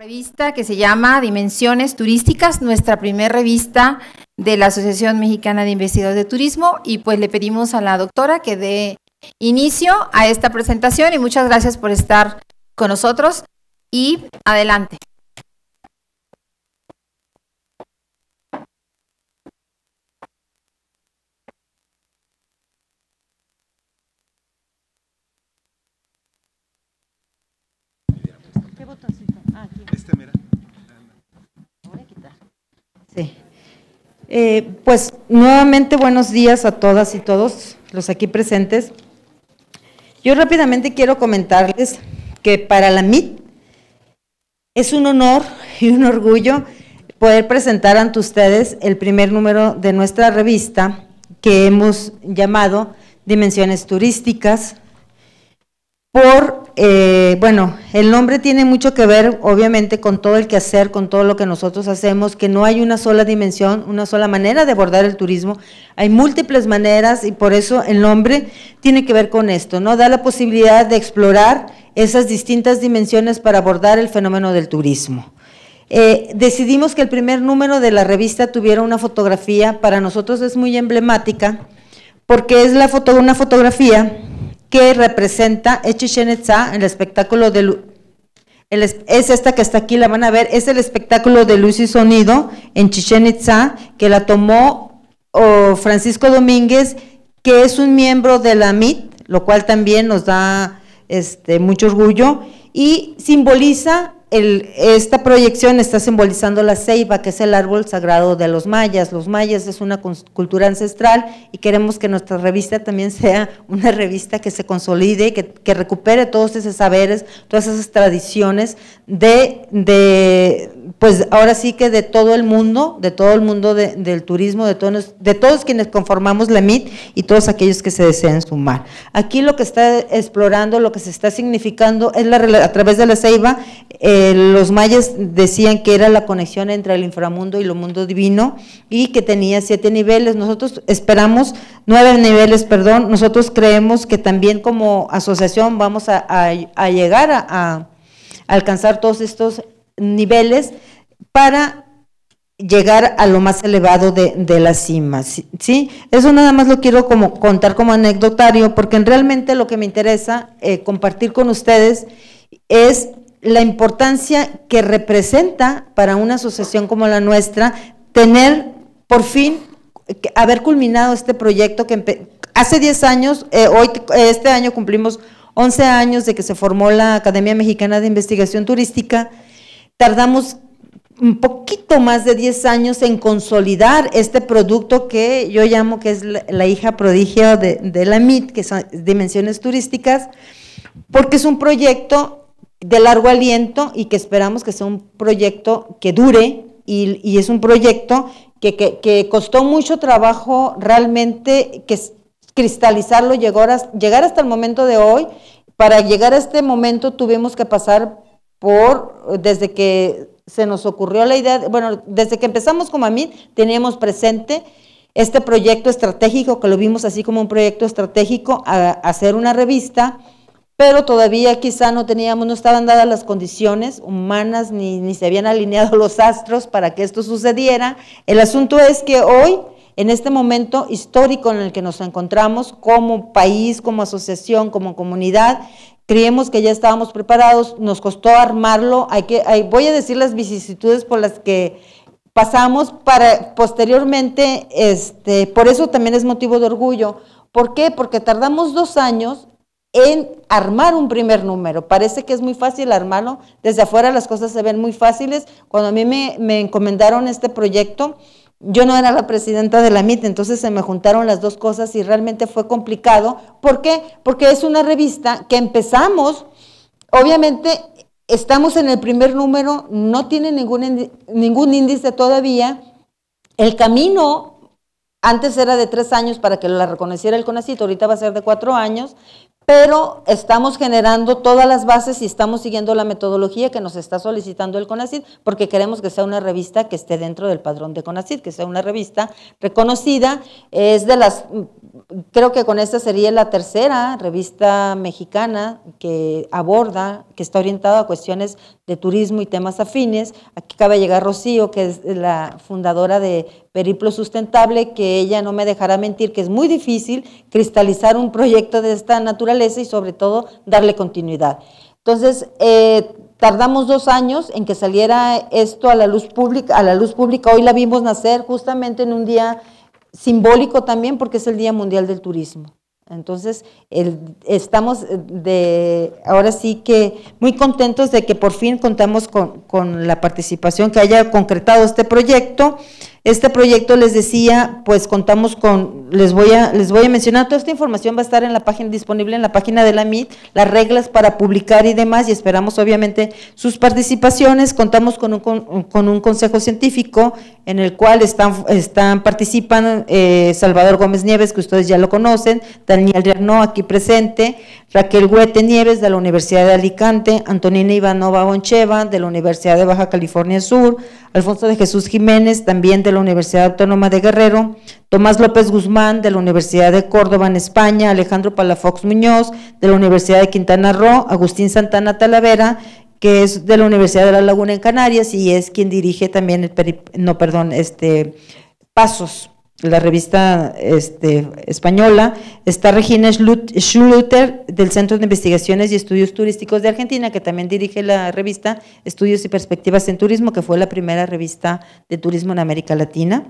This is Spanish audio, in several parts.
revista que se llama Dimensiones Turísticas, nuestra primera revista de la Asociación Mexicana de Investigadores de Turismo y pues le pedimos a la doctora que dé inicio a esta presentación y muchas gracias por estar con nosotros y adelante. Este, eh, pues nuevamente buenos días a todas y todos los aquí presentes. Yo rápidamente quiero comentarles que para la MIT es un honor y un orgullo poder presentar ante ustedes el primer número de nuestra revista que hemos llamado Dimensiones Turísticas, por, eh, bueno, el nombre tiene mucho que ver obviamente con todo el quehacer, con todo lo que nosotros hacemos, que no hay una sola dimensión, una sola manera de abordar el turismo, hay múltiples maneras y por eso el nombre tiene que ver con esto, ¿no? Da la posibilidad de explorar esas distintas dimensiones para abordar el fenómeno del turismo. Eh, decidimos que el primer número de la revista tuviera una fotografía, para nosotros es muy emblemática, porque es la foto, una fotografía que representa Itza, el espectáculo de Lu es, esta que está aquí, la van a ver, es el espectáculo de luz y sonido en Chichen Itza, que la tomó Francisco Domínguez, que es un miembro de la MIT, lo cual también nos da este, mucho orgullo, y simboliza esta proyección está simbolizando la ceiba, que es el árbol sagrado de los mayas. Los mayas es una cultura ancestral y queremos que nuestra revista también sea una revista que se consolide, que, recupere todos esos saberes, todas esas tradiciones de, de pues ahora sí que de todo el mundo, de todo el mundo del turismo, de todos, de todos quienes conformamos la MIT y todos aquellos que se desean sumar. Aquí lo que está explorando, lo que se está significando es la, a través de la ceiba, eh, los mayas decían que era la conexión entre el inframundo y lo mundo divino y que tenía siete niveles. Nosotros esperamos nueve niveles, perdón. Nosotros creemos que también como asociación vamos a, llegar a, a alcanzar todos estos niveles para llegar a lo más elevado de, de la cima, Eso nada más lo quiero como contar como anecdotario, porque realmente lo que me interesa eh, compartir con ustedes es la importancia que representa para una asociación como la nuestra tener por fin haber culminado este proyecto que hace 10 años, eh, hoy este año cumplimos 11 años de que se formó la Academia Mexicana de Investigación Turística tardamos un poquito más de 10 años en consolidar este producto que yo llamo que es la, hija prodigio de, la MIT, que son dimensiones turísticas, porque es un proyecto de largo aliento y que esperamos que sea un proyecto que dure y, es un proyecto que, costó mucho trabajo realmente que cristalizarlo, a, llegar hasta el momento de hoy. Para llegar a este momento tuvimos que pasar por, desde que se nos ocurrió la idea, bueno, desde que empezamos como a mí, teníamos presente este proyecto estratégico, que lo vimos así como un proyecto estratégico, a, hacer una revista, pero todavía quizá no teníamos, no estaban dadas las condiciones humanas, ni, ni se habían alineado los astros para que esto sucediera. El asunto es que hoy, en este momento histórico en el que nos encontramos como país, como asociación, como comunidad, creemos que ya estábamos preparados, nos costó armarlo, hay que, voy a decir las vicisitudes por las que pasamos para posteriormente, este, por eso también es motivo de orgullo. ¿Por qué? Porque tardamos dos años en armar un primer número. Parece que es muy fácil armarlo, desde afuera las cosas se ven muy fáciles. Cuando a mí me, me encomendaron este proyecto, yo no era la presidenta de la MIT, entonces se me juntaron las dos cosas y realmente fue complicado. ¿Por qué? Porque es una revista que empezamos, obviamente estamos en el primer número, no tiene ningún, ningún índice todavía. El camino antes era de tres años para que la reconociera el CONACIT, ahorita va a ser de cuatro años, pero estamos generando todas las bases y estamos siguiendo la metodología que nos está solicitando el CONACID, porque queremos que sea una revista que esté dentro del padrón de CONACID, que sea una revista reconocida, es de las creo que con esta sería la tercera revista mexicana que aborda, que está orientada a cuestiones de turismo y temas afines. Aquí cabe llegar Rocío, que es la fundadora de Periplo Sustentable, que ella no me dejará mentir que es muy difícil cristalizar un proyecto de esta naturaleza y sobre todo darle continuidad. Entonces, eh, tardamos dos años en que saliera esto a la luz pública, a la luz pública. Hoy la vimos nacer justamente en un día simbólico también porque es el Día Mundial del Turismo. Entonces, estamos de, ahora sí que muy contentos de que por fin contamos con la participación, que haya concretado este proyecto. Este proyecto les decía, pues contamos con, les voy a, les voy a mencionar, toda esta información va a estar en la página, disponible en la página de la MIT, las reglas para publicar y demás, y esperamos obviamente sus participaciones. Contamos con un, con, un consejo científico en el cual están, están participan eh, Salvador Gómez Nieves, que ustedes ya lo conocen, Daniel Riarno, aquí presente, Raquel Huete Nieves de la Universidad de Alicante, Antonina Ivanova Boncheva de la Universidad de Baja California Sur, Alfonso de Jesús Jiménez, también de de la Universidad Autónoma de Guerrero, Tomás López Guzmán de la Universidad de Córdoba en España, Alejandro Palafox Muñoz de la Universidad de Quintana Roo, Agustín Santana Talavera que es de la Universidad de La Laguna en Canarias y es quien dirige también el no perdón, este Pasos la revista este, española, está Regina Schluter del Centro de Investigaciones y Estudios Turísticos de Argentina, que también dirige la revista Estudios y Perspectivas en Turismo, que fue la primera revista de turismo en América Latina.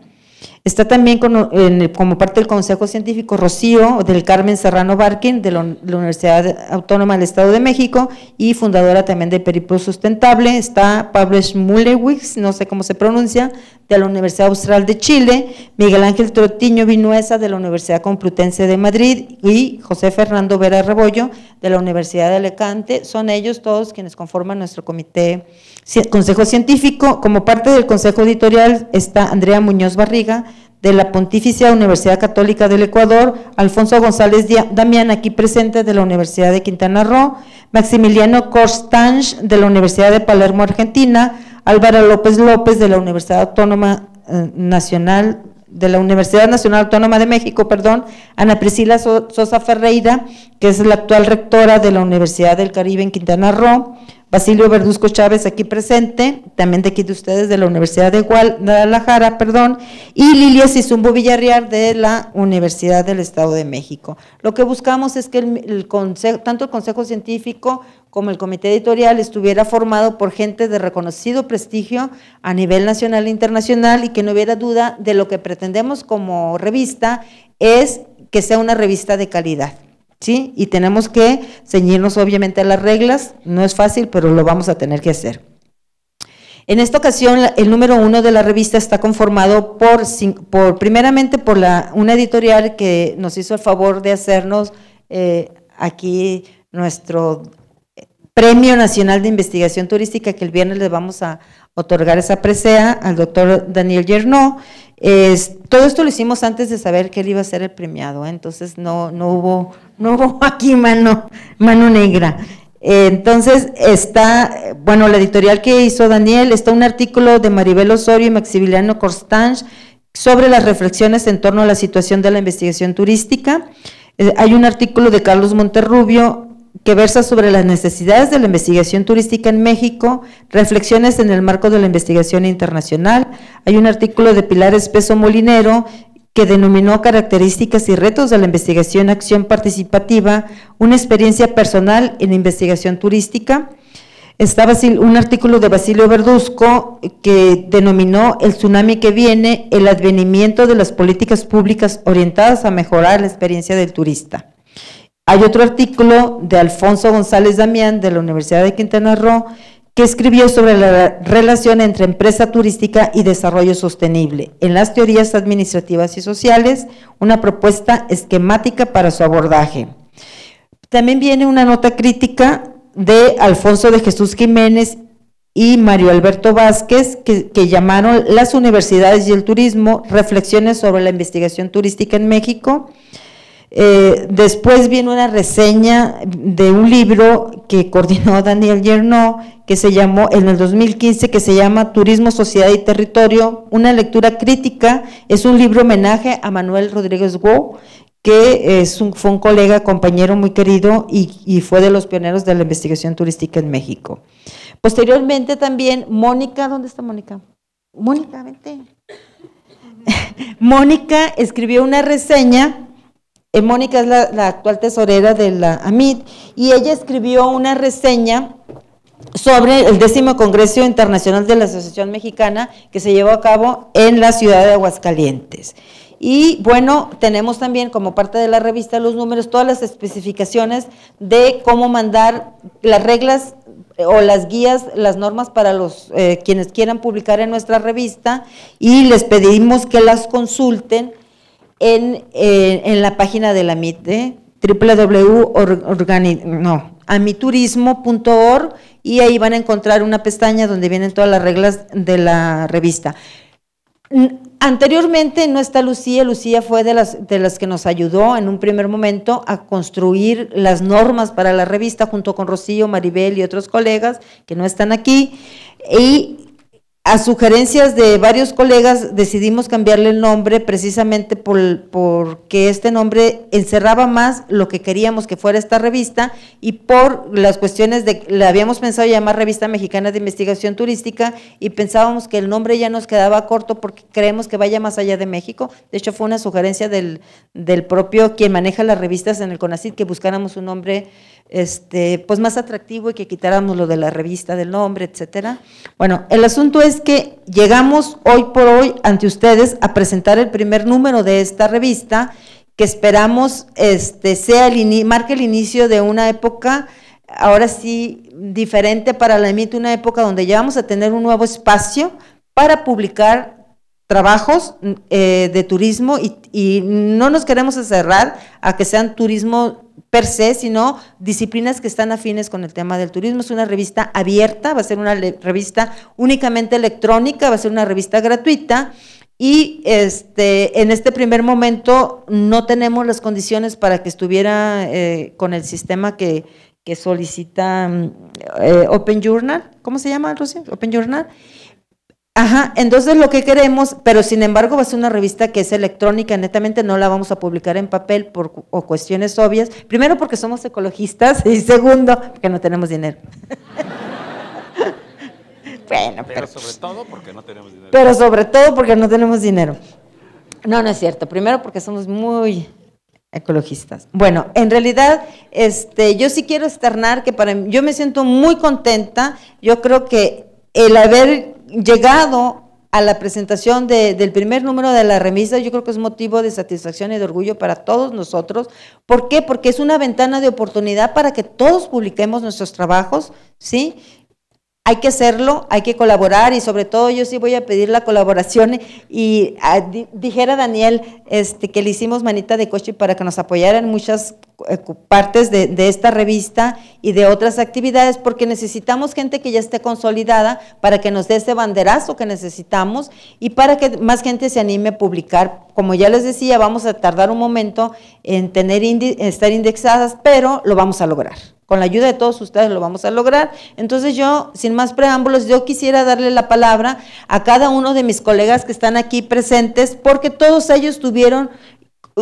Está también como parte del Consejo Científico Rocío del Carmen Serrano Barkin de la, Universidad Autónoma del Estado de México y fundadora también de Periplo Sustentable. Está Pablo Schmulewicz, no sé cómo se pronuncia, de la Universidad Austral de Chile, Miguel Ángel Trotiño Vinuesa de la Universidad Complutense de Madrid y José Fernando Vera Rebollo de la Universidad de Alicante. Son ellos todos quienes conforman nuestro comité Consejo Científico, como parte del Consejo Editorial está Andrea Muñoz Barriga, de la Pontificia Universidad Católica del Ecuador, Alfonso González Damián, aquí presente de la Universidad de Quintana Roo, Maximiliano Costange de la Universidad de Palermo, Argentina, Álvaro López López de la Universidad Autónoma eh, Nacional de la Universidad Nacional Autónoma de México, perdón, Ana Priscila Sosa Ferreira, que es la actual rectora de la Universidad del Caribe en Quintana Roo, Basilio Verduzco Chávez, aquí presente, también de aquí de ustedes, de la Universidad de Guadalajara, perdón, y Lilia Sizumbo Villarreal, de la Universidad del Estado de México. Lo que buscamos es que tanto el Consejo Científico como el Comité Editorial estuviera formado por gente de reconocido prestigio a nivel nacional e internacional y que no hubiera duda de lo que pretendemos como revista es que sea una revista de calidad. Y tenemos que ceñirnos obviamente a las reglas, no es fácil, pero lo vamos a tener que hacer. En esta ocasión, el número uno de la revista está conformado por, por primeramente por la, una editorial que nos hizo el favor de hacernos eh, aquí nuestro eh, Premio Nacional de Investigación Turística, que el viernes les vamos a, otorgar esa presea al doctor Daniel Yernó. todo esto lo hicimos antes de saber que él iba a ser el premiado, ¿eh? entonces no, no, hubo, no aquí mano, mano negra. entonces está, bueno, la editorial que hizo Daniel, está un artículo de Maribel Osorio y Maximiliano Corstange sobre las reflexiones en torno a la situación de la investigación turística. Eh, hay un artículo de Carlos Monterrubio que versa sobre las necesidades de la investigación turística en México, reflexiones en el marco de la investigación internacional. Hay un artículo de Pilar Espeso Molinero que denominó características y retos de la investigación acción participativa, una experiencia personal en investigación turística. Está un artículo de Basilio Verduzco que denominó El tsunami que viene, el advenimiento de las políticas públicas orientadas a mejorar la experiencia del turista. Hay otro artículo de Alfonso González Damián de la Universidad de Quintana Roo que escribió sobre la relación entre empresa turística y desarrollo sostenible en las teorías administrativas y sociales, una propuesta esquemática para su abordaje. También viene una nota crítica de Alfonso de Jesús Jiménez y Mario Alberto Vázquez, que, llamaron Las universidades y el turismo, reflexiones sobre la investigación turística en México, eh, después viene una reseña de un libro que coordinó Daniel Yerno, que se llamó en el 2015, que se llama Turismo, Sociedad y Territorio, una lectura crítica. Es un libro homenaje a Manuel Rodríguez Guo, que fue un colega, compañero muy querido y, y, fue de los pioneros de la investigación turística en México. Posteriormente también Mónica, ¿dónde está Mónica? Mónica, vente. Mónica escribió una reseña eh, Mónica es la, actual tesorera de la AMID y ella escribió una reseña sobre el décimo Congreso Internacional de la Asociación Mexicana que se llevó a cabo en la ciudad de Aguascalientes. Y bueno, tenemos también como parte de la revista los números, todas las especificaciones de cómo mandar las reglas eh, o las guías, las normas para los eh, quienes quieran publicar en nuestra revista y les pedimos que las consulten eh, en, la página de la MIT, www.amiturismo.org no, y ahí van a encontrar una pestaña donde vienen todas las reglas de la revista. Anteriormente no está Lucía, Lucía fue de las, de las que nos ayudó en un primer momento a construir las normas para la revista junto con Rocío, Maribel y otros colegas que no están aquí. Y a sugerencias de varios colegas decidimos cambiarle el nombre precisamente por, porque este nombre encerraba más lo que queríamos que fuera esta revista y por las cuestiones de, la habíamos pensado llamar Revista Mexicana de Investigación Turística y pensábamos que el nombre ya nos quedaba corto porque creemos que vaya más allá de México. De hecho fue una sugerencia del, del propio quien maneja las revistas en el Conacit que buscáramos un nombre este, pues más atractivo y que quitáramos lo de la revista del nombre, etcétera. Bueno, el asunto es que llegamos hoy por hoy ante ustedes a presentar el primer número de esta revista que esperamos este, sea marque el inicio de una época ahora sí diferente para la emite una época donde ya vamos a tener un nuevo espacio para publicar trabajos eh, de turismo y, y no nos queremos cerrar a que sean turismo per se, sino disciplinas que están afines con el tema del turismo. Es una revista abierta, va a ser una revista únicamente electrónica, va a ser una revista gratuita. Y este, en este primer momento no tenemos las condiciones para que estuviera eh, con el sistema que, solicita mm, eh, Open Journal. ¿Cómo se llama, Rocío? Open Journal. Ajá, entonces lo que queremos, pero sin embargo va a ser una revista que es electrónica, netamente no la vamos a publicar en papel por cuestiones obvias. Primero porque somos ecologistas y segundo porque no tenemos dinero. bueno, pero, sobre todo porque no tenemos dinero. Pero sobre todo porque no tenemos dinero. No, no es cierto. Primero porque somos muy ecologistas. Bueno, en realidad, este, yo sí quiero externar que para yo me siento muy contenta. Yo creo que el haber llegado a la presentación del primer número de la revista, yo creo que es motivo de satisfacción y de orgullo para todos nosotros. ¿Por qué? Porque es una ventana de oportunidad para que todos publiquemos nuestros trabajos, ¿sí? hay que hacerlo, hay que colaborar y sobre todo yo sí voy a pedir la colaboración y ah, dijera Daniel este, que le hicimos manita de coche para que nos apoyaran muchas eh, partes de, esta revista y de otras actividades porque necesitamos gente que ya esté consolidada para que nos dé ese banderazo que necesitamos y para que más gente se anime a publicar. Como ya les decía, vamos a tardar un momento en tener estar indexadas, pero lo vamos a lograr con la ayuda de todos ustedes lo vamos a lograr. Entonces yo, sin más preámbulos, yo quisiera darle la palabra a cada uno de mis colegas que están aquí presentes, porque todos ellos tuvieron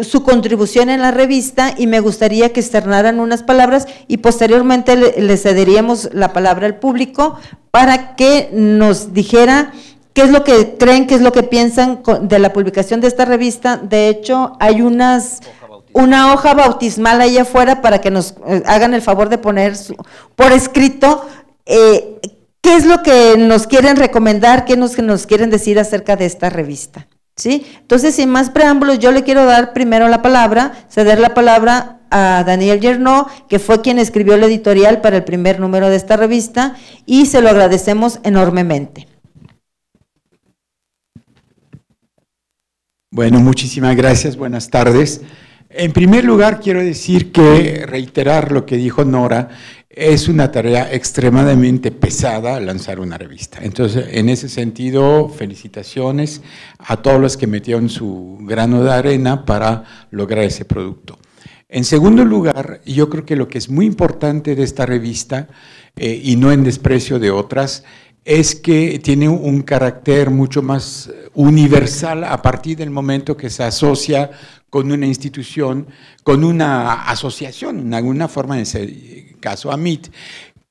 su contribución en la revista y me gustaría que externaran unas palabras y posteriormente le cederíamos la palabra al público para que nos dijera qué es lo que creen, qué es lo que piensan de la publicación de esta revista. De hecho, hay unas una hoja bautismal ahí afuera para que nos eh, hagan el favor de poner por escrito eh, qué es lo que nos quieren recomendar, qué nos, que nos quieren decir acerca de esta revista. ¿sí? Entonces, sin más preámbulos, yo le quiero dar primero la palabra, ceder la palabra a Daniel Yernó, que fue quien escribió el editorial para el primer número de esta revista, y se lo agradecemos enormemente. Bueno, muchísimas gracias, buenas tardes. En primer lugar, quiero decir que reiterar lo que dijo Nora, es una tarea extremadamente pesada lanzar una revista. Entonces, en ese sentido, felicitaciones a todos los que metieron su grano de arena para lograr ese producto. En segundo lugar, yo creo que lo que es muy importante de esta revista, eh, y no en desprecio de otras, es que tiene un carácter mucho más eh, universal a partir del momento que se asocia con una institución, con una asociación, en alguna forma, en ese caso AMIT,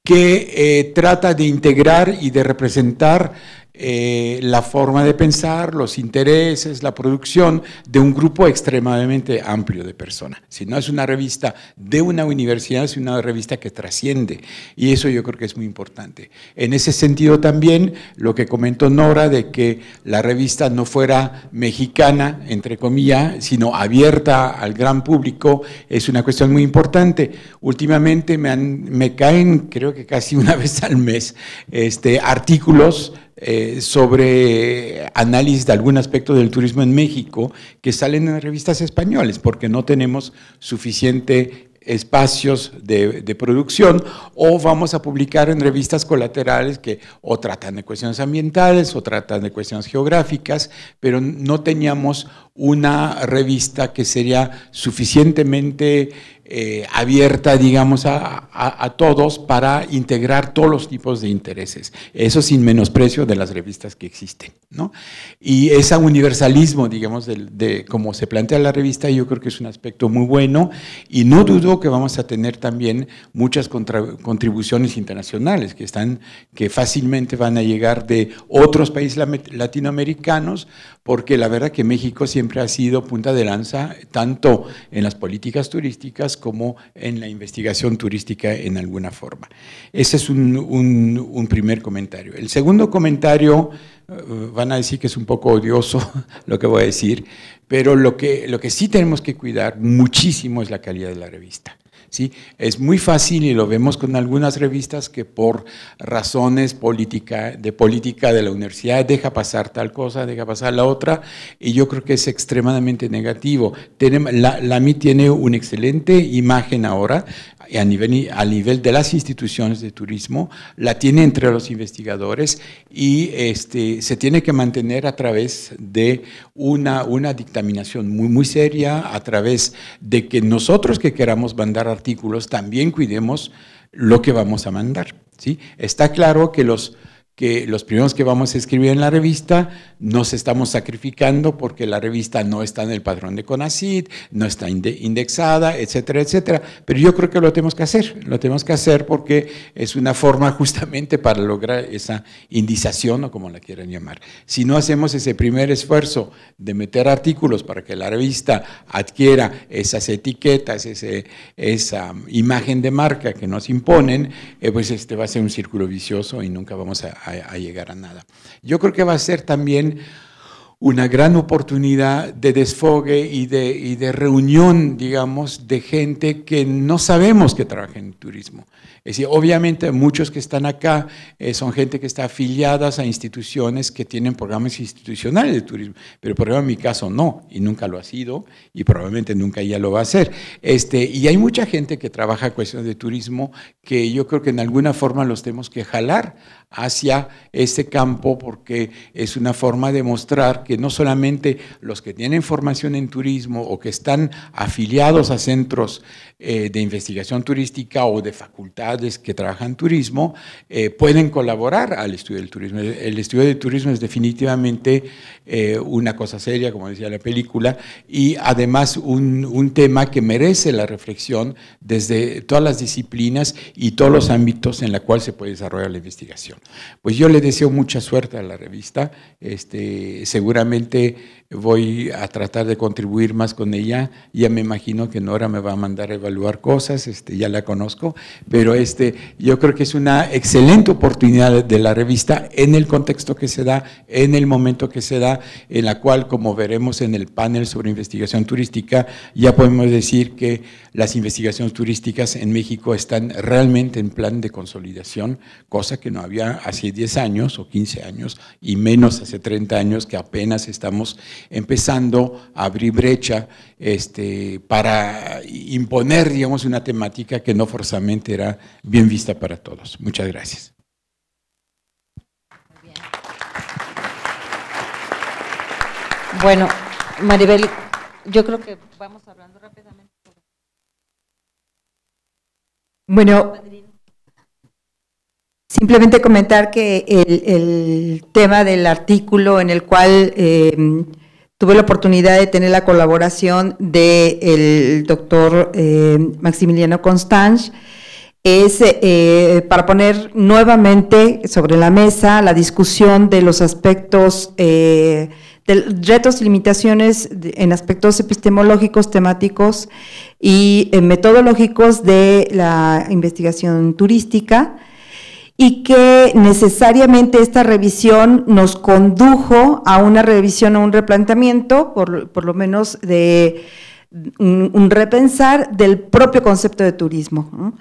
que eh, trata de integrar y de representar eh, la forma de pensar, los intereses, la producción de un grupo extremadamente amplio de personas. Si no es una revista de una universidad, es una revista que trasciende. Y eso yo creo que es muy importante. En ese sentido también, lo que comentó Nora de que la revista no fuera mexicana, entre comillas, sino abierta al gran público, es una cuestión muy importante. Últimamente me, me caen, creo que casi una vez al mes, este, artículos eh, sobre análisis de algún aspecto del turismo en México que salen en revistas españoles, porque no tenemos suficiente espacios de, de, producción o vamos a publicar en revistas colaterales que o tratan de cuestiones ambientales o tratan de cuestiones geográficas, pero no teníamos una revista que sería suficientemente eh, abierta, digamos, a, todos para integrar todos los tipos de intereses. Eso sin menosprecio de las revistas que existen. ¿no? Y ese universalismo, digamos, de, cómo se plantea la revista, yo creo que es un aspecto muy bueno y no dudo que vamos a tener también muchas contribuciones internacionales que, están, que fácilmente van a llegar de otros países latinoamericanos, porque la verdad que México siempre ha sido punta de lanza, tanto en las políticas turísticas como en la investigación turística en alguna forma. Ese es un, un primer comentario. El segundo comentario, eh, van a decir que es un poco odioso lo que voy a decir, pero lo que, lo que sí tenemos que cuidar muchísimo es la calidad de la revista. Es muy fácil, y lo vemos con algunas revistas, que por razones política, de política de la universidad deja pasar tal cosa, deja pasar la otra, y yo creo que es extremadamente negativo. La, MIT tiene una excelente imagen ahora, a nivel, a nivel de las instituciones de turismo, la tiene entre los investigadores y este, se tiene que mantener a través de una, una dictaminación muy, muy seria, a través de que nosotros que queramos mandar artículos también cuidemos lo que vamos a mandar. ¿sí? Está claro que los que los primeros que vamos a escribir en la revista nos estamos sacrificando porque la revista no está en el padrón de CONACID, no está indexada, etcétera, etcétera. Pero yo creo que lo tenemos que hacer, lo tenemos que hacer porque es una forma justamente para lograr esa indización o como la quieran llamar. Si no hacemos ese primer esfuerzo de meter artículos para que la revista adquiera esas etiquetas, ese, esa imagen de marca que nos imponen, eh, pues este va a ser un círculo vicioso y nunca vamos a a, llegar a nada. Yo creo que va a ser también una gran oportunidad de desfogue y de, y de, reunión, digamos, de gente que no sabemos que trabaja en turismo. Es decir, obviamente muchos que están acá eh, son gente que está afiliadas a instituciones que tienen programas institucionales de turismo, pero por ejemplo en mi caso no, y nunca lo ha sido, y probablemente nunca ya lo va a hacer. Este, y hay mucha gente que trabaja cuestiones de turismo que yo creo que en alguna forma los tenemos que jalar hacia este campo porque es una forma de mostrar que no solamente los que tienen formación en turismo o que están afiliados a centros eh, de investigación turística o de facultad, que trabajan turismo eh, pueden colaborar al estudio del turismo. El estudio del turismo es definitivamente eh, una cosa seria, como decía la película, y además un, tema que merece la reflexión desde todas las disciplinas y todos los ámbitos en la cual se puede desarrollar la investigación. Pues yo le deseo mucha suerte a la revista, este, seguramente voy a tratar de contribuir más con ella. Ya me imagino que Nora me va a mandar a evaluar cosas, este, ya la conozco, pero este, yo creo que es una excelente oportunidad de la revista en el contexto que se da, en el momento que se da, en la cual, como veremos en el panel sobre investigación turística, ya podemos decir que las investigaciones turísticas en México están realmente en plan de consolidación, cosa que no había hace 10 años o 15 años y menos hace 30 años que apenas estamos empezando a abrir brecha este, para imponer, digamos, una temática que no forzamente era bien vista para todos. Muchas gracias. Bueno, Maribel, yo creo que vamos hablando rápidamente. Bueno, simplemente comentar que el, tema del artículo en el cual eh, Tuve la oportunidad de tener la colaboración del doctor eh, Maximiliano Constanz, Es eh, para poner nuevamente sobre la mesa la discusión de los aspectos, eh, de retos y limitaciones en aspectos epistemológicos, temáticos y metodológicos de la investigación turística y que necesariamente esta revisión nos condujo a una revisión o un replanteamiento, por, lo menos de un, repensar del propio concepto de turismo,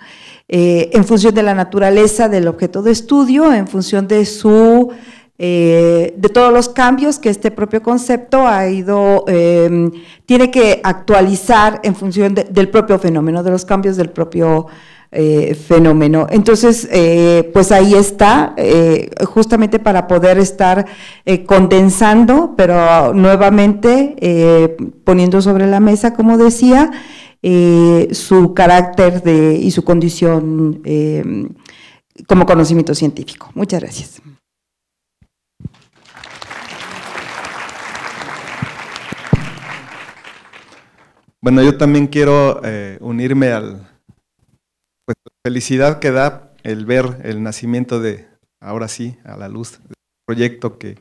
eh, en función de la naturaleza del objeto de estudio, en función de su... Eh, de todos los cambios que este propio concepto ha ido, em, tiene que actualizar en función del propio fenómeno, de los cambios del propio eh, fenómeno. Entonces, eh, pues ahí está, eh, justamente para poder estar condensando, pero nuevamente poniendo sobre la mesa, como decía, su carácter y su condición como conocimiento científico. Muchas gracias. Bueno, yo también quiero unirme al, felicidad que da el ver el nacimiento de, ahora sí, a la luz, del proyecto que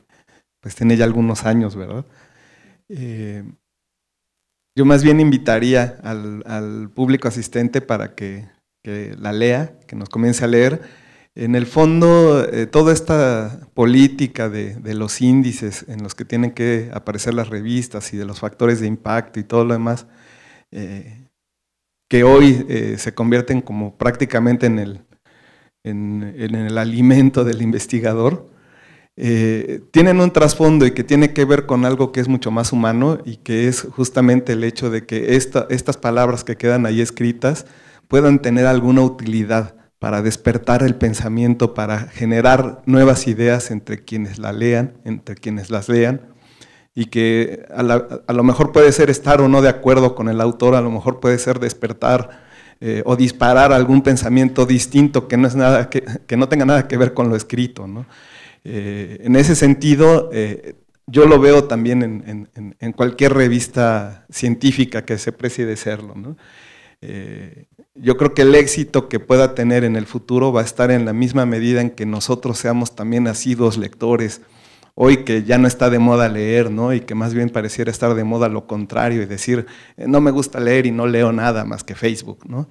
pues tiene ya algunos años, ¿verdad? Eh, yo más bien invitaría al, público asistente para que, la lea, que nos comience a leer. En el fondo, eh, toda esta política de, los índices en los que tienen que aparecer las revistas y de los factores de impacto y todo lo demás, eh, que hoy eh, se convierten como prácticamente en el, en, el alimento del investigador, eh, tienen un trasfondo y que tiene que ver con algo que es mucho más humano y que es justamente el hecho de que estas palabras que quedan ahí escritas puedan tener alguna utilidad para despertar el pensamiento, para generar nuevas ideas entre quienes la lean, entre quienes las lean, y que a, lo mejor puede ser estar o no de acuerdo con el autor, a lo mejor puede ser despertar eh, o disparar algún pensamiento distinto que no, es nada que, no tenga nada que ver con lo escrito. Eh, en ese sentido, eh, yo lo veo también en, cualquier revista científica que se precie de serlo. yo creo que el éxito que pueda tener en el futuro va a estar en la misma medida en que nosotros seamos también asiduos lectores, hoy que ya no está de moda leer, ¿no? Y que más bien pareciera estar de moda lo contrario y decir, eh, no me gusta leer y no leo nada más que Facebook, ¿no?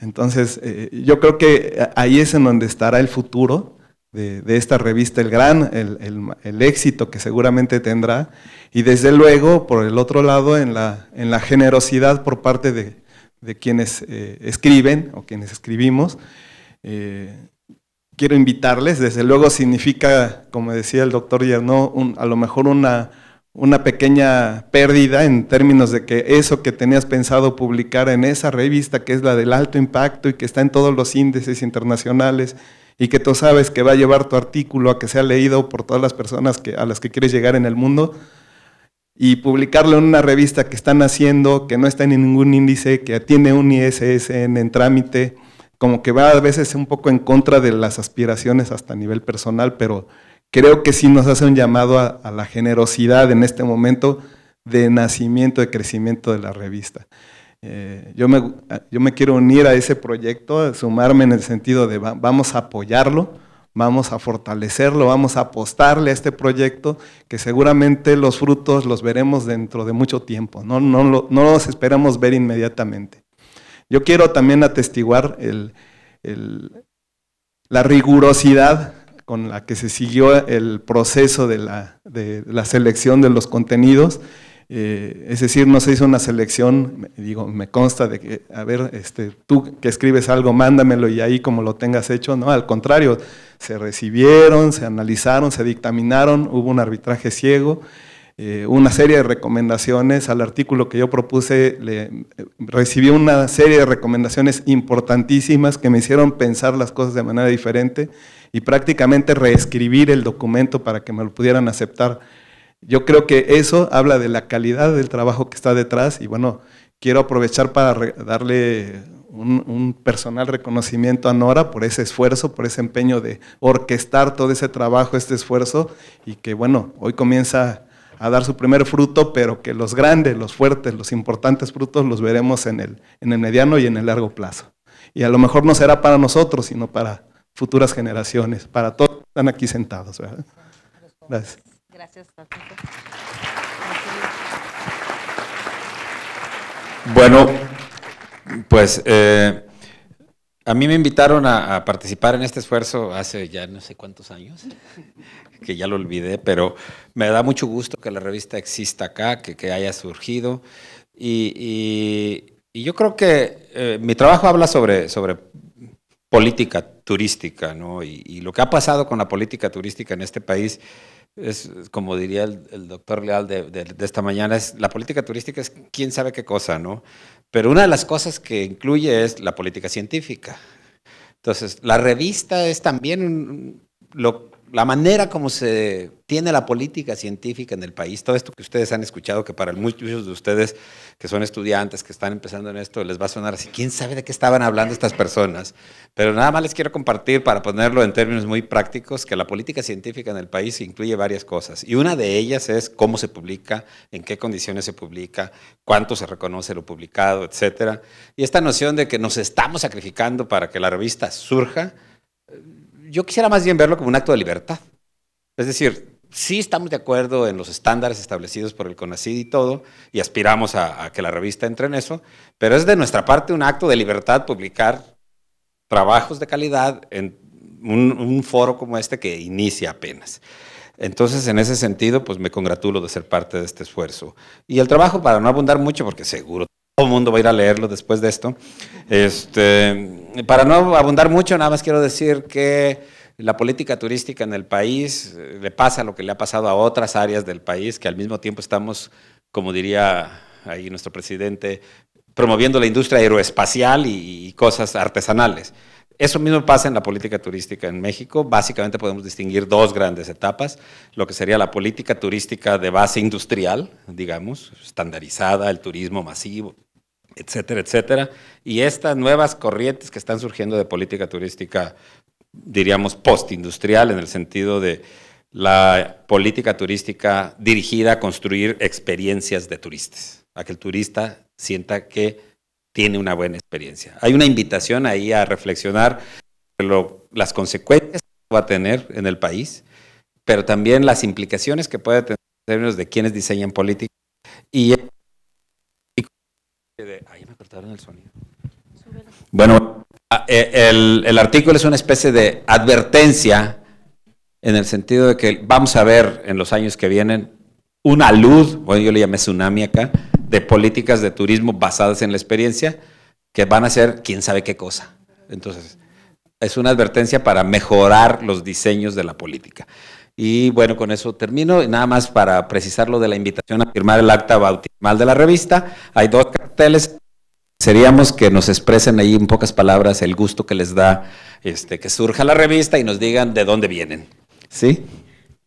Entonces, eh, yo creo que eh, ahí es en donde estará el futuro de, esta revista, el gran, el, éxito que seguramente tendrá. Y desde luego, por el otro lado, en la, en la generosidad por parte de, quienes escriben o quienes escribimos quiero invitarles. Desde luego significa, como decía el doctor un a lo mejor una, una pequeña pérdida en términos de que eso que tenías pensado publicar en esa revista, que es la del alto impacto y que está en todos los índices internacionales, y que tú sabes que va a llevar tu artículo a que sea leído por todas las personas que, a las que quieres llegar en el mundo, y publicarlo en una revista que están haciendo, que no está en ningún índice, que tiene un ISSN en trámite, como que va a veces un poco en contra de las aspiraciones hasta a nivel personal, pero creo que sí nos hace un llamado a, la generosidad en este momento de nacimiento, de crecimiento de la revista. Eh, yo, me, quiero unir a ese proyecto, sumarme en el sentido de vamos a apoyarlo, vamos a fortalecerlo, vamos a apostarle a este proyecto que seguramente los frutos los veremos dentro de mucho tiempo, no, no, no los esperamos ver inmediatamente. Yo quiero también atestiguar la rigurosidad con la que se siguió el proceso de la, selección de los contenidos. Eh, es decir, no se hizo una selección, digo, me consta de que, a ver, este, tú que escribes algo, mándamelo y ahí como lo tengas hecho, no, al contrario, se recibieron, se analizaron, se dictaminaron, hubo un arbitraje ciego eh, una serie de recomendaciones. Al artículo que yo propuse le, eh, recibí una serie de recomendaciones importantísimas que me hicieron pensar las cosas de manera diferente y prácticamente reescribir el documento para que me lo pudieran aceptar. Yo creo que eso habla de la calidad del trabajo que está detrás y bueno, quiero aprovechar para darle un, un, personal reconocimiento a Nora por ese esfuerzo, por ese empeño de orquestar todo ese trabajo, este esfuerzo, y que bueno, hoy comienza a dar su primer fruto, pero que los grandes, los fuertes, los importantes frutos los veremos en el, en el mediano y en el largo plazo. Y a lo mejor no será para nosotros, sino para futuras generaciones, para todos que están aquí sentados. ¿verdad? Gracias. Gracias, Bueno, pues... Eh... A mí me invitaron a, participar en este esfuerzo hace ya no sé cuántos años, que ya lo olvidé, pero me da mucho gusto que la revista exista acá, que, haya surgido. Y, yo creo que eh, mi trabajo habla sobre, sobre política turística, ¿no? Y, y, lo que ha pasado con la política turística en este país es como diría el, doctor Leal de, esta mañana, es la política turística es quién sabe qué cosa, ¿no? Pero una de las cosas que incluye es la política científica. Entonces, la revista es también la manera como se tiene la política científica en el país, todo esto que ustedes han escuchado, que para muchos de ustedes que son estudiantes, que están empezando en esto, les va a sonar así, ¿quién sabe de qué estaban hablando estas personas? Pero nada más les quiero compartir, para ponerlo en términos muy prácticos, que la política científica en el país incluye varias cosas. Y una de ellas es cómo se publica, en qué condiciones se publica, cuánto se reconoce lo publicado, etc. Y esta noción de que nos estamos sacrificando para que la revista surja yo quisiera más bien verlo como un acto de libertad. Es decir, sí estamos de acuerdo en los estándares establecidos por el CONACID y todo, y aspiramos a, que la revista entre en eso, pero es de nuestra parte un acto de libertad publicar trabajos de calidad en un foro como este que inicia apenas. Entonces, en ese sentido, pues me congratulo de ser parte de este esfuerzo. Y el trabajo, para no abundar mucho, porque seguro todo el mundo va a ir a leerlo después de esto. Este, para no abundar mucho, nada más quiero decir que la política turística en el país eh, le pasa lo que le ha pasado a otras áreas del país, que al mismo tiempo estamos, como diría ahí nuestro presidente, promoviendo la industria aeroespacial y cosas artesanales. Eso mismo pasa en la política turística en México. Básicamente podemos distinguir dos grandes etapas, lo que sería la política turística de base industrial, digamos, estandarizada, el turismo masivo, etcétera, etcétera. Y estas nuevas corrientes que están surgiendo de política turística, diríamos, postindustrial, en el sentido de la política turística dirigida a construir experiencias de turistas, a que el turista sienta que tiene una buena experiencia. Hay una invitación ahí a reflexionar sobre las consecuencias que va a tener en el país, pero también las implicaciones que puede tener en términos de quienes diseñan política. Y el sonido. Bueno, ah, eh, el, artículo es una especie de advertencia en el sentido de que vamos a ver en los años que vienen una luz, bueno, yo le llamé tsunami acá, de políticas de turismo basadas en la experiencia que van a ser quién sabe qué cosa. Entonces, es una advertencia para mejorar los diseños de la política. Y bueno, con eso termino. Nada más para precisar lo de la invitación a firmar el acta bautismal de la revista. Hay dos seríamos que nos expresen ahí en pocas palabras el gusto que les da este, que surja la revista y nos digan de dónde vienen? ¿Sí?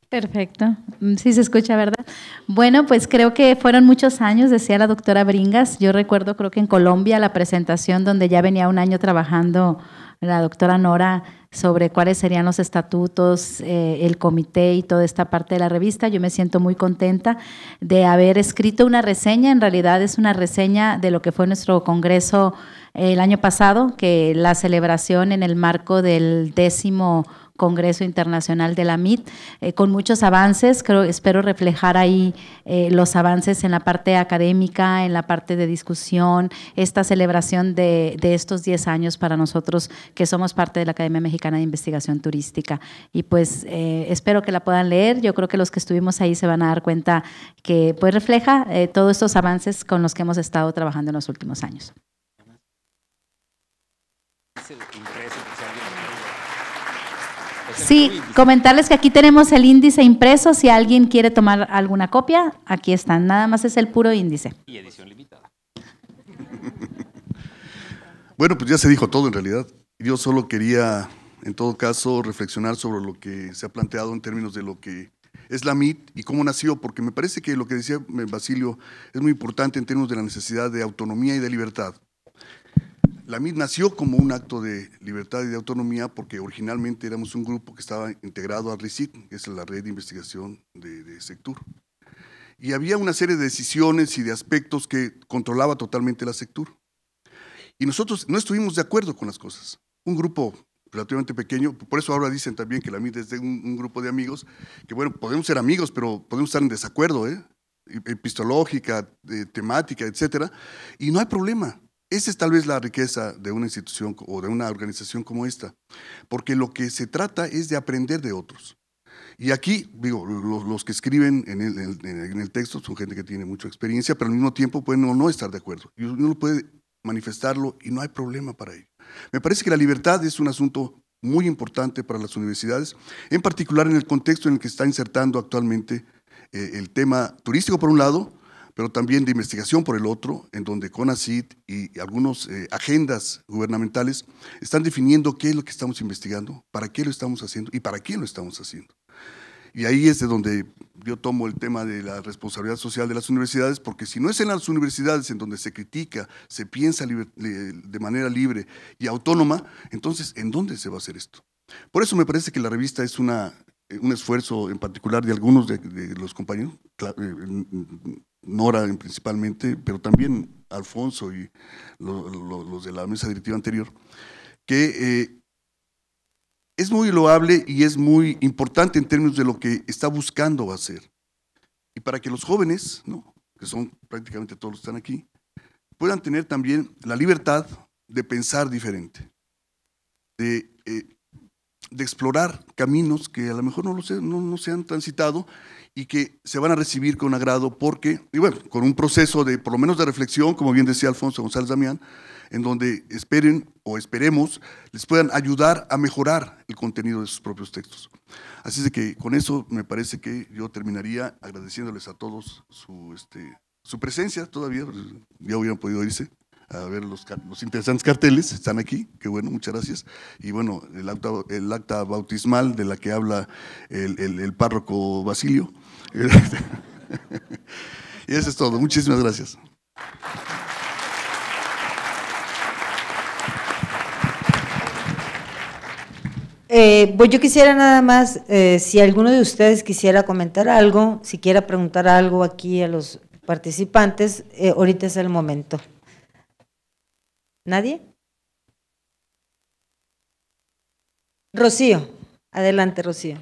Perfecto, mm, sí se escucha, ¿verdad? Bueno, pues creo que fueron muchos años, decía la doctora Bringas. Yo recuerdo, creo que en Colombia, la presentación donde ya venía un año trabajando la doctora Nora sobre cuáles serían los estatutos, eh, el comité y toda esta parte de la revista. Yo me siento muy contenta de haber escrito una reseña, en realidad es una reseña de lo que fue nuestro Congreso eh, el año pasado, que la celebración en el marco del décimo Congreso Internacional de la MIT, eh, con muchos avances, creo, espero reflejar ahí eh, los avances en la parte académica, en la parte de discusión, esta celebración de, estos 10 años para nosotros que somos parte de la Academia Mexicana de Investigación Turística. Y pues eh, espero que la puedan leer, yo creo que los que estuvimos ahí se van a dar cuenta que pues refleja todos estos avances con los que hemos estado trabajando en los últimos años. Sí, comentarles que aquí tenemos el índice impreso. Si alguien quiere tomar alguna copia, aquí está, Nada más es el puro índice. Y edición limitada. bueno, pues ya se dijo todo en realidad. Yo solo quería, en todo caso, reflexionar sobre lo que se ha planteado en términos de lo que es la MIT y cómo nació, porque me parece que lo que decía eh, Basilio es muy importante en términos de la necesidad de autonomía y de libertad la MID nació como un acto de libertad y de autonomía porque originalmente éramos un grupo que estaba integrado al RICIT, que es la red de investigación de, de Sectur. Y había una serie de decisiones y de aspectos que controlaba totalmente la Sectur. Y nosotros no estuvimos de acuerdo con las cosas. Un grupo relativamente pequeño, por eso ahora dicen también que la MID es de un, grupo de amigos, que bueno, podemos ser amigos, pero podemos estar en desacuerdo, ¿eh? epistológica, temática, etcétera, y no hay problema. Esa es tal vez la riqueza de una institución o de una organización como esta, porque lo que se trata es de aprender de otros. Y aquí, digo, los, que escriben en el, texto son gente que tiene mucha experiencia, pero al mismo tiempo pueden o no estar de acuerdo. Y uno puede manifestarlo y no hay problema para ello. Me parece que la libertad es un asunto muy importante para las universidades, en particular en el contexto en el que está insertando actualmente eh, el tema turístico por un lado, pero también de investigación por el otro, en donde CONACIT y algunas eh, agendas gubernamentales están definiendo qué es lo que estamos investigando, para qué lo estamos haciendo y para quién lo estamos haciendo. Y ahí es de donde yo tomo el tema de la responsabilidad social de las universidades, porque si no es en las universidades en donde se critica, se piensa de manera libre y autónoma, entonces ¿en dónde se va a hacer esto? Por eso me parece que la revista es una, un esfuerzo en particular de algunos de, los compañeros, eh, Nora principalmente, pero también Alfonso y los de la mesa directiva anterior, que eh, es muy loable y es muy importante en términos de lo que está buscando hacer. Y para que los jóvenes, que son prácticamente todos los que están aquí, puedan tener también la libertad de pensar diferente, de eh, de explorar caminos que a lo mejor no, se, no, se han transitado y que se van a recibir con agrado porque, y bueno, con un proceso de, por lo menos de reflexión, como bien decía Alfonso González Damián, en donde esperen o esperemos les puedan ayudar a mejorar el contenido de sus propios textos. Así es que con eso me parece que yo terminaría agradeciéndoles a todos su, este, su presencia todavía, ya hubieran podido irse a ver los, interesantes carteles, están aquí, qué bueno, muchas gracias. Y bueno, el acta, bautismal de la que habla el, párroco Basilio. y eso es todo, muchísimas gracias. Eh, pues yo quisiera nada más, eh, si alguno de ustedes quisiera comentar algo, si quiera preguntar algo aquí a los participantes, eh, ahorita es el momento. ¿Nadie? Rocío, adelante Rocío.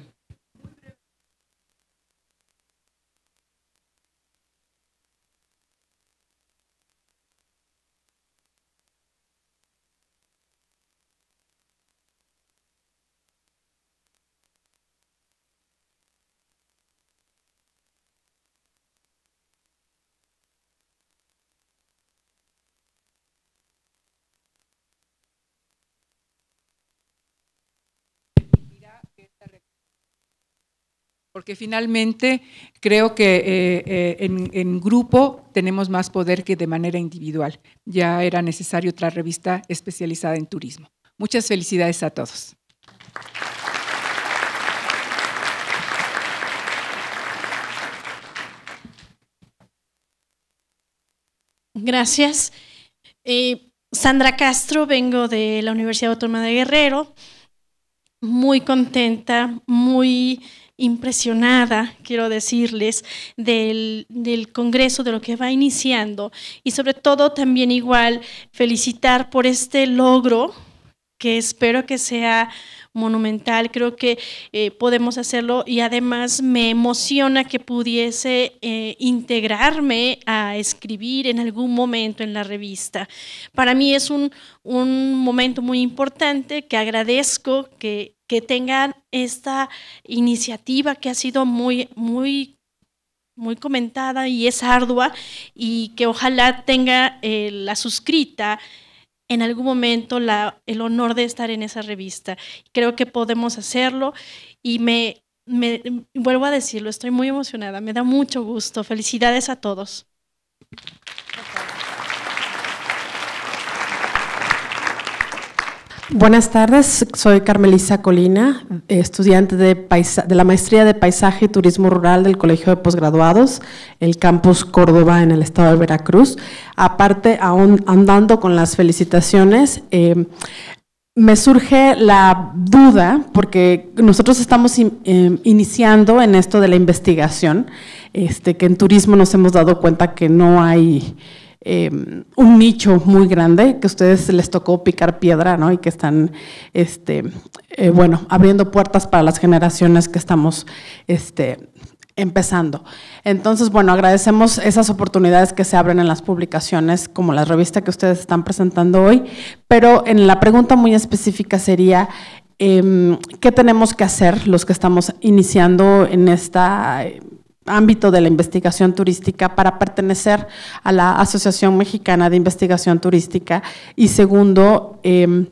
porque finalmente creo que eh, eh, en, grupo tenemos más poder que de manera individual. Ya era necesario otra revista especializada en turismo. Muchas felicidades a todos. Gracias. Eh, Sandra Castro, vengo de la Universidad Autónoma de Guerrero, muy contenta, muy impresionada, quiero decirles, del, Congreso, de lo que va iniciando y sobre todo también igual felicitar por este logro que espero que sea monumental, creo que eh, podemos hacerlo y además me emociona que pudiese eh, integrarme a escribir en algún momento en la revista. Para mí es un, un momento muy importante que agradezco que que tengan esta iniciativa que ha sido muy, muy, muy comentada y es ardua y que ojalá tenga eh, la suscrita en algún momento la, el honor de estar en esa revista. Creo que podemos hacerlo y me, me, vuelvo a decirlo, estoy muy emocionada, me da mucho gusto. Felicidades a todos. Buenas tardes, soy Carmelisa Colina, estudiante de, de la Maestría de Paisaje y Turismo Rural del Colegio de Posgraduados, el Campus Córdoba en el estado de Veracruz. Aparte, aún andando con las felicitaciones, eh, me surge la duda, porque nosotros estamos em, iniciando en esto de la investigación, este, que en turismo nos hemos dado cuenta que no hay Em, un nicho muy grande que a ustedes les tocó picar piedra, ¿no? Y que están, este, eh, bueno, abriendo puertas para las generaciones que estamos, este, empezando. Entonces, bueno, agradecemos esas oportunidades que se abren en las publicaciones, como la revista que ustedes están presentando hoy, pero en la pregunta muy específica sería, em, ¿qué tenemos que hacer los que estamos iniciando en esta ámbito de la investigación turística para pertenecer a la Asociación Mexicana de Investigación Turística y segundo, em,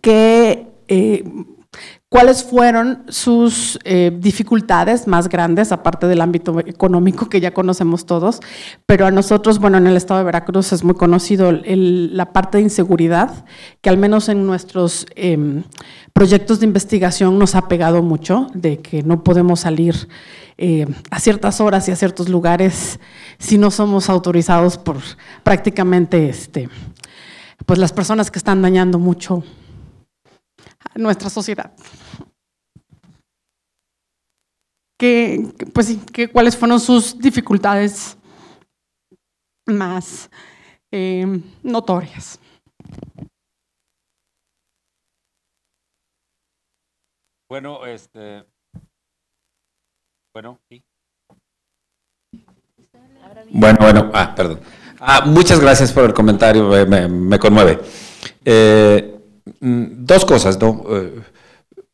que eh, ¿Cuáles fueron sus eh, dificultades más grandes, aparte del ámbito económico que ya conocemos todos? Pero a nosotros, bueno, en el estado de Veracruz es muy conocido la parte de inseguridad, que al menos en nuestros em, proyectos de investigación nos ha pegado mucho, de que no podemos salir em, a ciertas horas y a ciertos lugares si no somos autorizados por prácticamente este, pues las personas que están dañando mucho nuestra sociedad. pues cuáles fueron sus dificultades más eh, notorias. Bueno, este, bueno, sí. Bueno, bueno, ah, perdón. Ah, muchas gracias por el comentario, me, conmueve. Eh, Mm, dos cosas, ¿no? Eh,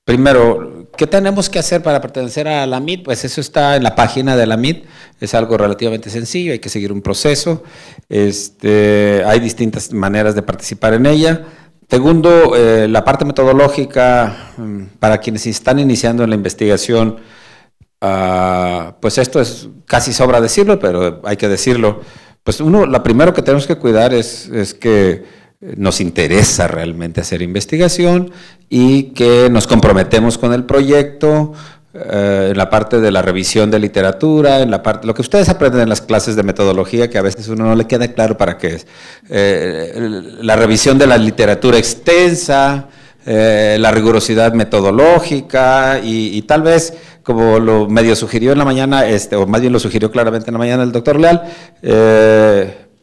primero, ¿qué tenemos que hacer para pertenecer a la MIT? Pues eso está en la página de la MIT, es algo relativamente sencillo, hay que seguir un proceso, este, hay distintas maneras de participar en ella. Segundo, eh, la parte metodológica, mm, para quienes están iniciando en la investigación, ah, pues esto es casi sobra decirlo, pero hay que decirlo. Pues uno, lo primero que tenemos que cuidar es, es que nos interesa realmente hacer investigación y que nos comprometemos con el proyecto eh, en la parte de la revisión de literatura, en la parte, lo que ustedes aprenden en las clases de metodología, que a veces uno no le queda claro para qué es, eh, la revisión de la literatura extensa, eh, la rigurosidad metodológica y, tal vez, como lo medio sugirió en la mañana, este, o más bien lo sugirió claramente en la mañana el doctor Leal,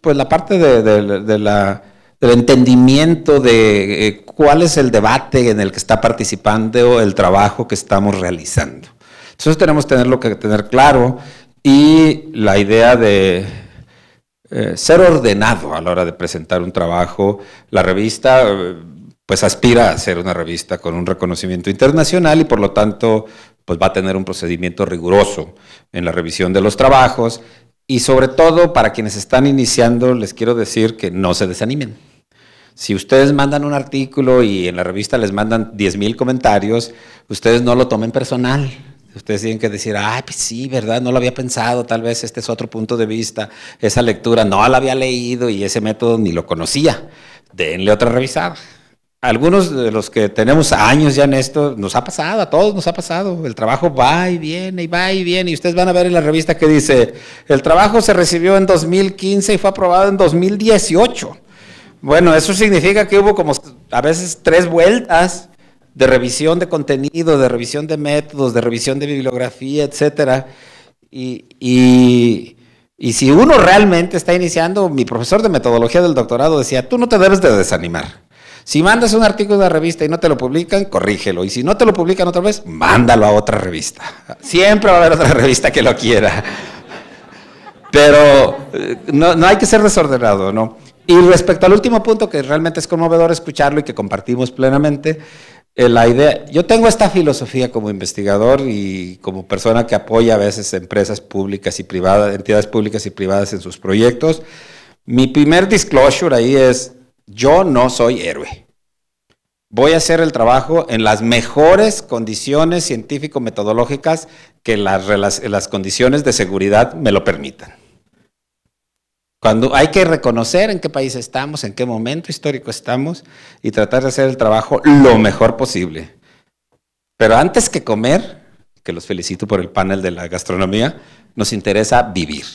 pues la parte de la el entendimiento de eh, cuál es el debate en el que está participando o el trabajo que estamos realizando. Entonces tenemos que tener lo que tener claro y la idea de eh, ser ordenado a la hora de presentar un trabajo. La revista eh, pues aspira a ser una revista con un reconocimiento internacional y por lo tanto pues va a tener un procedimiento riguroso en la revisión de los trabajos y sobre todo para quienes están iniciando les quiero decir que no se desanimen. Si ustedes mandan un artículo y en la revista les mandan 10.000 mil comentarios, ustedes no lo tomen personal. Ustedes tienen que decir, ay, pues sí, ¿verdad? No lo había pensado, tal vez este es otro punto de vista, esa lectura no la había leído y ese método ni lo conocía. Denle otra revisada. Algunos de los que tenemos años ya en esto, nos ha pasado, a todos nos ha pasado. El trabajo va y viene y va y viene. Y ustedes van a ver en la revista que dice, el trabajo se recibió en 2015 y fue aprobado en 2018. Bueno, eso significa que hubo como a veces tres vueltas de revisión de contenido, de revisión de métodos, de revisión de bibliografía, etcétera. Y, si uno realmente está iniciando, mi profesor de metodología del doctorado decía, tú no te debes de desanimar. Si mandas un artículo a una revista y no te lo publican, corrígelo. Y si no te lo publican otra vez, mándalo a otra revista. Siempre va a haber otra revista que lo quiera. Pero eh, no, no hay que ser desordenado, ¿no? Y respecto al último punto, que realmente es conmovedor escucharlo y que compartimos plenamente, eh, la idea, yo tengo esta filosofía como investigador y como persona que apoya a veces empresas públicas y privadas, entidades públicas y privadas en sus proyectos. Mi primer disclosure ahí es, yo no soy héroe. Voy a hacer el trabajo en las mejores condiciones científico-metodológicas que las condiciones de seguridad me lo permitan. Cuando hay que reconocer en qué país estamos, en qué momento histórico estamos y tratar de hacer el trabajo lo mejor posible. Pero antes que comer, que los felicito por el panel de la gastronomía, nos interesa vivir.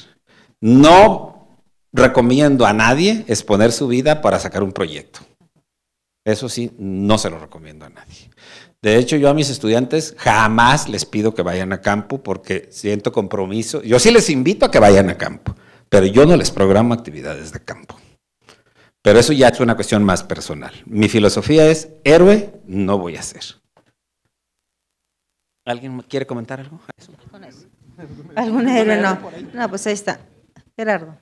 No recomiendo a nadie exponer su vida para sacar un proyecto. Eso sí, no se lo recomiendo a nadie. De hecho, yo a mis estudiantes jamás les pido que vayan a campo porque siento compromiso. Yo sí les invito a que vayan a campo, pero yo no les programo actividades de campo. Pero eso ya es una cuestión más personal. Mi filosofía es, héroe no voy a ser. ¿Alguien quiere comentar algo? ¿Algún héroe no? No, pues ahí está. Gerardo.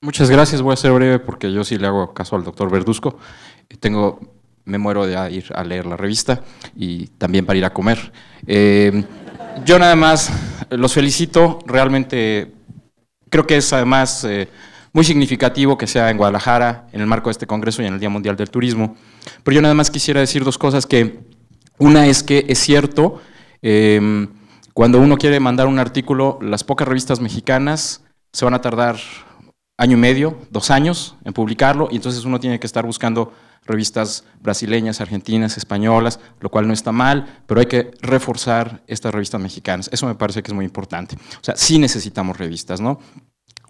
Muchas gracias, voy a ser breve porque yo sí le hago caso al doctor Verduzco. Tengo, me muero de ir a leer la revista y también para ir a comer. Eh, yo nada más eh, los felicito, realmente creo que es además eh, muy significativo que sea en Guadalajara, en el marco de este Congreso y en el Día Mundial del Turismo. Pero yo nada más quisiera decir dos cosas que una es que es cierto, em, cuando uno quiere mandar un artículo, las pocas revistas mexicanas se van a tardar año y medio, dos años en publicarlo, y entonces uno tiene que estar buscando revistas brasileñas, argentinas, españolas, lo cual no está mal, pero hay que reforzar estas revistas mexicanas. Eso me parece que es muy importante. O sea, sí necesitamos revistas, ¿no?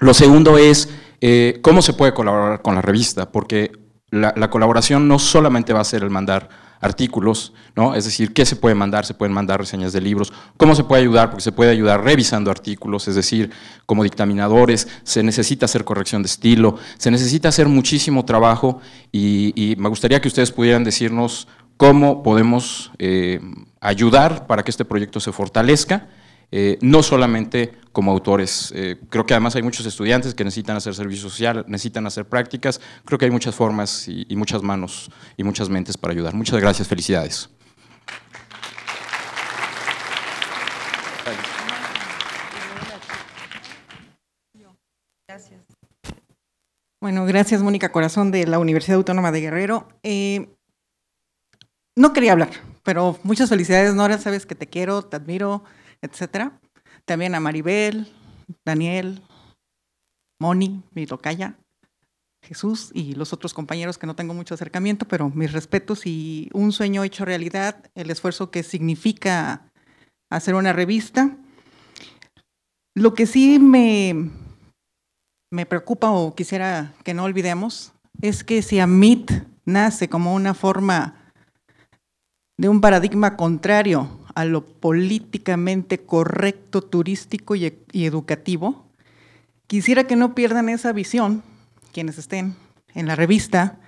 Lo segundo es eh, cómo se puede colaborar con la revista, porque la, la colaboración no solamente va a ser el mandar artículos, ¿no? Es decir, qué se puede mandar, se pueden mandar reseñas de libros, cómo se puede ayudar, porque se puede ayudar revisando artículos, es decir, como dictaminadores, se necesita hacer corrección de estilo, se necesita hacer muchísimo trabajo y, me gustaría que ustedes pudieran decirnos cómo podemos eh, ayudar para que este proyecto se fortalezca eh, no solamente como autores. Eh, creo que además hay muchos estudiantes que necesitan hacer servicio social, necesitan hacer prácticas. Creo que hay muchas formas y, muchas manos y muchas mentes para ayudar. Muchas gracias, felicidades. Gracias. Bueno, gracias Mónica Corazón de la Universidad Autónoma de Guerrero. Eh, no quería hablar, pero muchas felicidades Nora, sabes que te quiero, te admiro etcétera. También a Maribel, Daniel, Moni, mi Jesús y los otros compañeros que no tengo mucho acercamiento, pero mis respetos y un sueño hecho realidad, el esfuerzo que significa hacer una revista. Lo que sí me, me preocupa o quisiera que no olvidemos es que si MIT nace como una forma de un paradigma contrario a lo políticamente correcto turístico e-, y, educativo. Quisiera que no pierdan esa visión quienes estén en la revista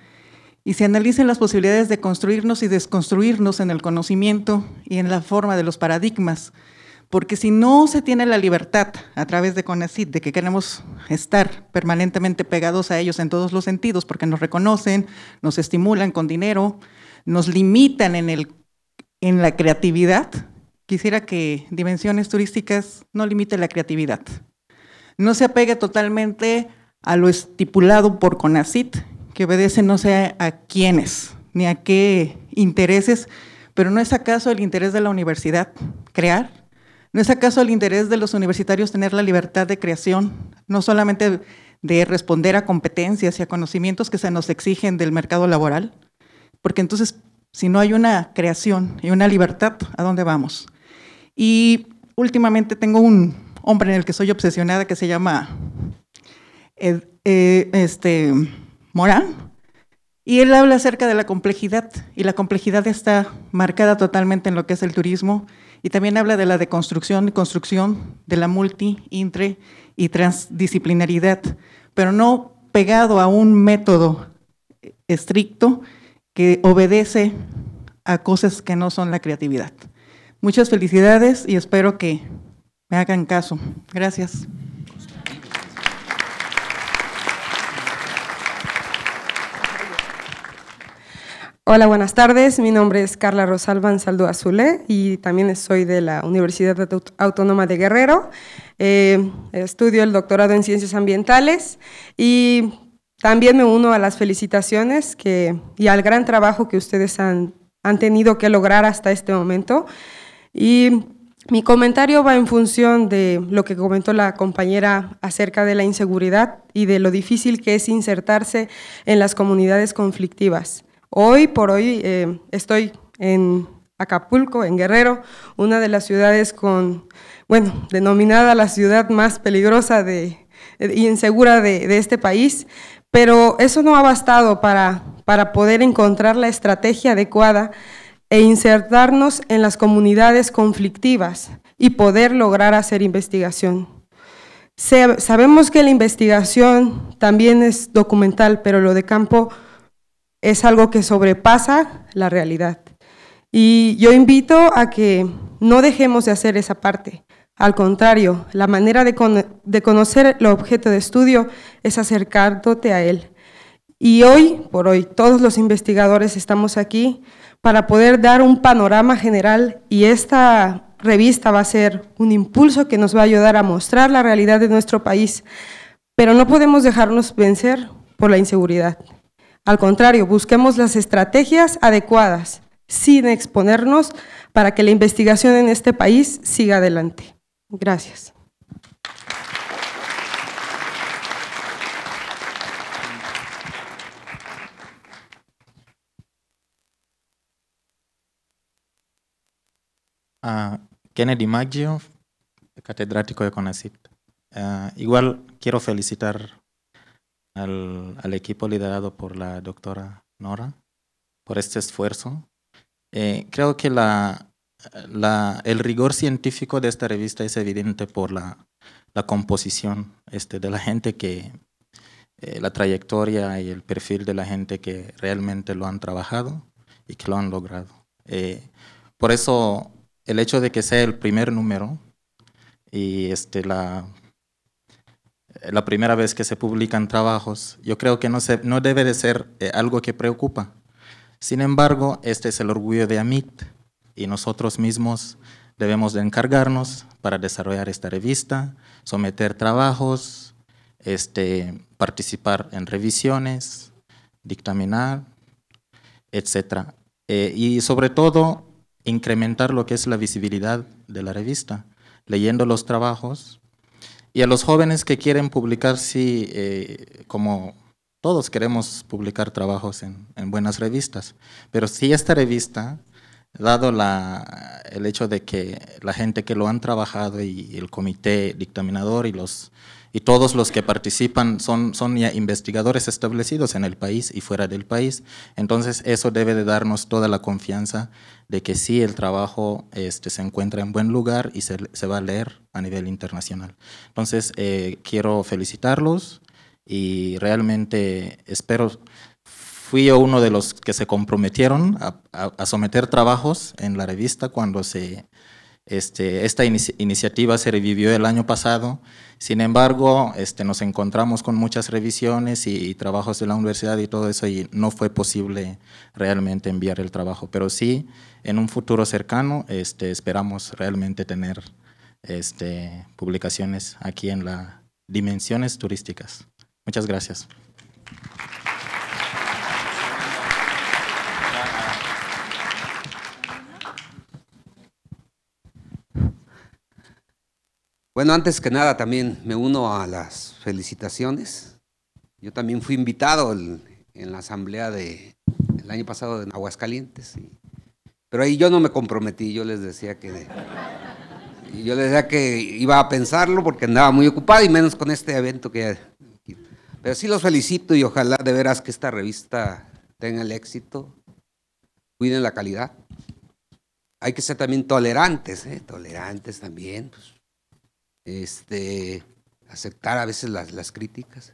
y se analicen las posibilidades de construirnos y desconstruirnos en el conocimiento y en la forma de los paradigmas, porque si no se tiene la libertad a través de CONACID de que queremos estar permanentemente pegados a ellos en todos los sentidos, porque nos reconocen, nos estimulan con dinero, nos limitan en el en la creatividad, quisiera que dimensiones turísticas no limite la creatividad. No se apegue totalmente a lo estipulado por CONACIT, que obedece no sé a quiénes ni a qué intereses, pero ¿no es acaso el interés de la universidad crear? ¿No es acaso el interés de los universitarios tener la libertad de creación, no solamente de responder a competencias y a conocimientos que se nos exigen del mercado laboral? Porque entonces si no hay una creación y una libertad, ¿a dónde vamos? Y últimamente tengo un hombre en el que soy obsesionada que se llama eh, eh, este, Morán, y él habla acerca de la complejidad, y la complejidad está marcada totalmente en lo que es el turismo, y también habla de la deconstrucción y construcción de la multi, intre y transdisciplinaridad, pero no pegado a un método estricto, que obedece a cosas que no son la creatividad. Muchas felicidades y espero que me hagan caso. Gracias. Hola, buenas tardes. Mi nombre es Carla Rosalba Saldo Azulé y también soy de la Universidad Autónoma de Guerrero. Eh, estudio el doctorado en Ciencias Ambientales y también me uno a las felicitaciones y al gran trabajo que ustedes han, tenido que lograr hasta este momento. Y mi comentario va en función de lo que comentó la compañera acerca de la inseguridad y de lo difícil que es insertarse en las comunidades conflictivas. Hoy por hoy eh, estoy en Acapulco, en Guerrero, una de las ciudades con, bueno, denominada la ciudad más peligrosa de, insegura de, este país, pero eso no ha bastado para, poder encontrar la estrategia adecuada e insertarnos en las comunidades conflictivas y poder lograr hacer investigación. sabemos que la investigación también es documental, pero lo de campo es algo que sobrepasa la realidad. Y yo invito a que no dejemos de hacer esa parte. Al contrario, la manera de, conocer el objeto de estudio es acercándote a él. Y hoy, por hoy, todos los investigadores estamos aquí para poder dar un panorama general y esta revista va a ser un impulso que nos va a ayudar a mostrar la realidad de nuestro país, pero no podemos dejarnos vencer por la inseguridad. Al contrario, busquemos las estrategias adecuadas sin exponernos para que la investigación en este país siga adelante. Gracias. Ah, Kennedy Maggio, catedrático de CONACIT. Ah, igual quiero felicitar al, equipo liderado por la doctora Nora por este esfuerzo. Eh, creo que la, el rigor científico de esta revista es evidente por la, composición este, de la gente que, eh, la trayectoria y el perfil de la gente que realmente lo han trabajado y que lo han logrado. Eh, por eso el hecho de que sea el primer número y este, la, primera vez que se publican trabajos, yo creo que no, debe de ser eh, algo que preocupa. Sin embargo, este es el orgullo de Amit y nosotros mismos debemos de encargarnos para desarrollar esta revista, someter trabajos, este, participar en revisiones, dictaminar, etc. Eh, y sobre todo, incrementar lo que es la visibilidad de la revista, leyendo los trabajos. Y a los jóvenes que quieren publicar, sí, eh, como todos queremos publicar trabajos en, en buenas revistas, pero si esta revista dado el hecho de que la gente que lo han trabajado y el comité dictaminador y, los, y todos los que participan son, son ya investigadores establecidos en el país y fuera del país, entonces eso debe de darnos toda la confianza de que sí el trabajo este, se encuentra en buen lugar y se, va a leer a nivel internacional. Entonces eh, quiero felicitarlos y realmente espero fui yo uno de los que se comprometieron a, someter trabajos en la revista cuando se, este, esta iniciativa se revivió el año pasado. Sin embargo, este, nos encontramos con muchas revisiones y, trabajos de la universidad y todo eso y no fue posible realmente enviar el trabajo. Pero sí, en un futuro cercano este, esperamos realmente tener este, publicaciones aquí en las dimensiones turísticas. Muchas gracias. Bueno, antes que nada también me uno a las felicitaciones. Yo también fui invitado en la asamblea de, año pasado en Aguascalientes. pero ahí yo no me comprometí, yo les decía que... yo les decía que iba a pensarlo porque andaba muy ocupado y menos con este evento que... Pero sí los felicito y ojalá de veras que esta revista tenga el éxito, cuiden la calidad. Hay que ser también tolerantes, ¿eh? tolerantes también. Pues, este, aceptar a veces las, críticas.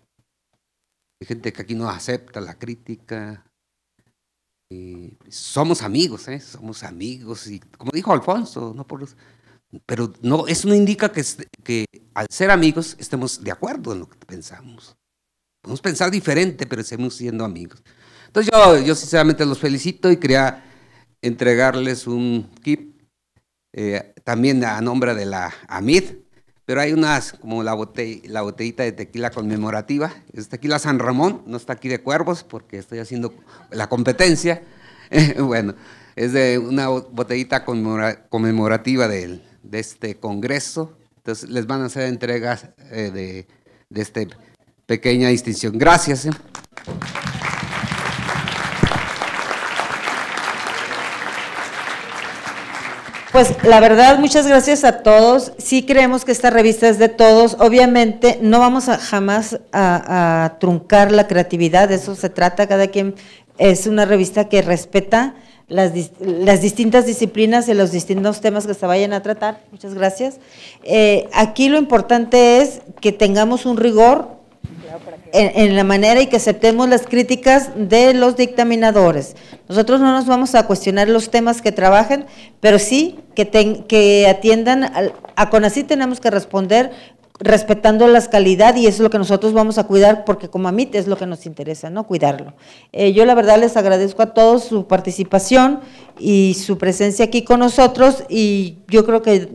Hay gente que aquí no acepta la crítica. Eh, somos amigos, ¿eh? somos amigos. Y como dijo Alfonso, no por pero no, eso no indica que, este, que al ser amigos estemos de acuerdo en lo que pensamos. Podemos pensar diferente, pero seguimos siendo amigos. Entonces yo, yo sinceramente los felicito y quería entregarles un kit eh, también a nombre de la AMID, pero hay unas, como la, botella la botellita de tequila conmemorativa, es tequila San Ramón, no está aquí de cuervos porque estoy haciendo la competencia. Eh, bueno, es de una botellita conmemorativa de, de este congreso. Entonces les van a hacer entregas eh, de, de esta pequeña distinción. Gracias. Eh. Pues la verdad, muchas gracias a todos. Sí creemos que esta revista es de todos. Obviamente no vamos a, jamás a, truncar la creatividad, de eso se trata. Cada quien es una revista que respeta las, distintas disciplinas y los distintos temas que se vayan a tratar. Muchas gracias. Eh, aquí lo importante es que tengamos un rigor en, la manera y que aceptemos las críticas de los dictaminadores. Nosotros no nos vamos a cuestionar los temas que trabajen, pero sí que, que atiendan, a a así tenemos que responder respetando las calidad y eso es lo que nosotros vamos a cuidar porque como a mí es lo que nos interesa, ¿no? Cuidarlo. Eh, yo la verdad les agradezco a todos su participación y su presencia aquí con nosotros y yo creo que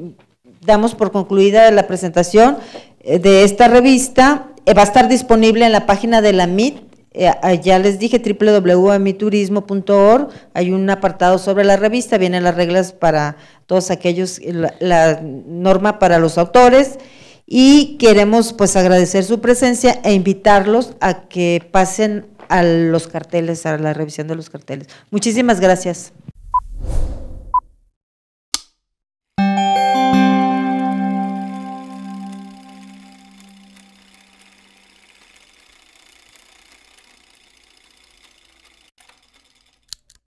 damos por concluida la presentación de esta revista eh, va a estar disponible en la página de la MIT. Eh, ah, ya les dije www.amiturismo.org, hay un apartado sobre la revista, vienen las reglas para todos aquellos, la, la norma para los autores y queremos pues agradecer su presencia e invitarlos a que pasen a los carteles, a la revisión de los carteles. Muchísimas gracias.